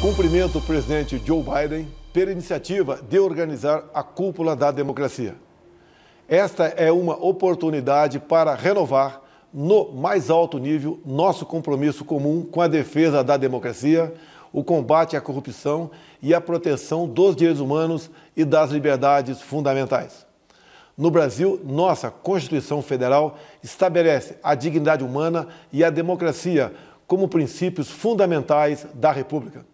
Cumprimento o presidente Joe Biden pela iniciativa de organizar a cúpula da democracia. Esta é uma oportunidade para renovar no mais alto nível nosso compromisso comum com a defesa da democracia, o combate à corrupção e a proteção dos direitos humanos e das liberdades fundamentais. No Brasil, nossa Constituição Federal estabelece a dignidade humana e a democracia como princípios fundamentais da República.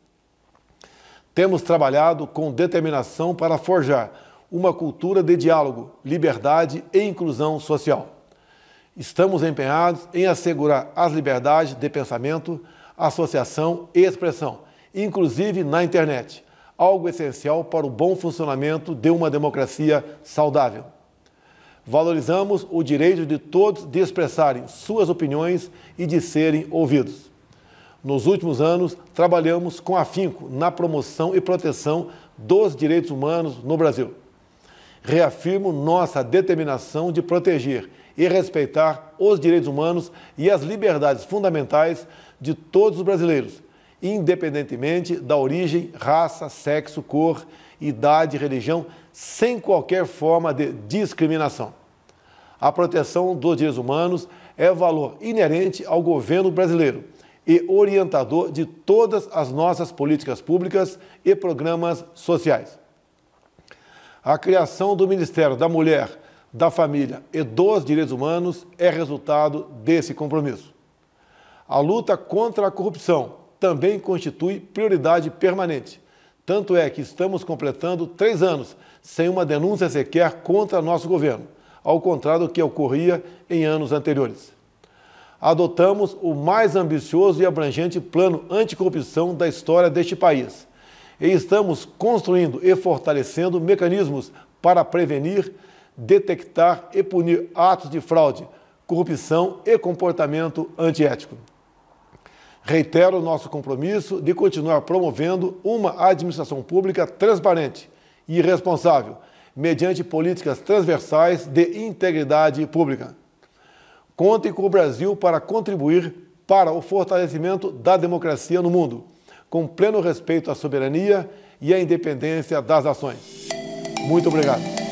Temos trabalhado com determinação para forjar uma cultura de diálogo, liberdade e inclusão social. Estamos empenhados em assegurar as liberdades de pensamento, associação e expressão, inclusive na internet, algo essencial para o bom funcionamento de uma democracia saudável. Valorizamos o direito de todos de expressarem suas opiniões e de serem ouvidos. Nos últimos anos, trabalhamos com afinco na promoção e proteção dos direitos humanos no Brasil. Reafirmo nossa determinação de proteger e respeitar os direitos humanos e as liberdades fundamentais de todos os brasileiros, independentemente da origem, raça, sexo, cor, idade, religião, sem qualquer forma de discriminação. A proteção dos direitos humanos é valor inerente ao governo brasileiro e orientador de todas as nossas políticas públicas e programas sociais. A criação do Ministério da Mulher, da Família e dos Direitos Humanos é resultado desse compromisso. A luta contra a corrupção também constitui prioridade permanente. Tanto é que estamos completando três anos sem uma denúncia sequer contra nosso governo, ao contrário do que ocorria em anos anteriores adotamos o mais ambicioso e abrangente plano anticorrupção da história deste país. E estamos construindo e fortalecendo mecanismos para prevenir, detectar e punir atos de fraude, corrupção e comportamento antiético. Reitero nosso compromisso de continuar promovendo uma administração pública transparente e responsável, mediante políticas transversais de integridade pública. Contem com o Brasil para contribuir para o fortalecimento da democracia no mundo, com pleno respeito à soberania e à independência das nações. Muito obrigado.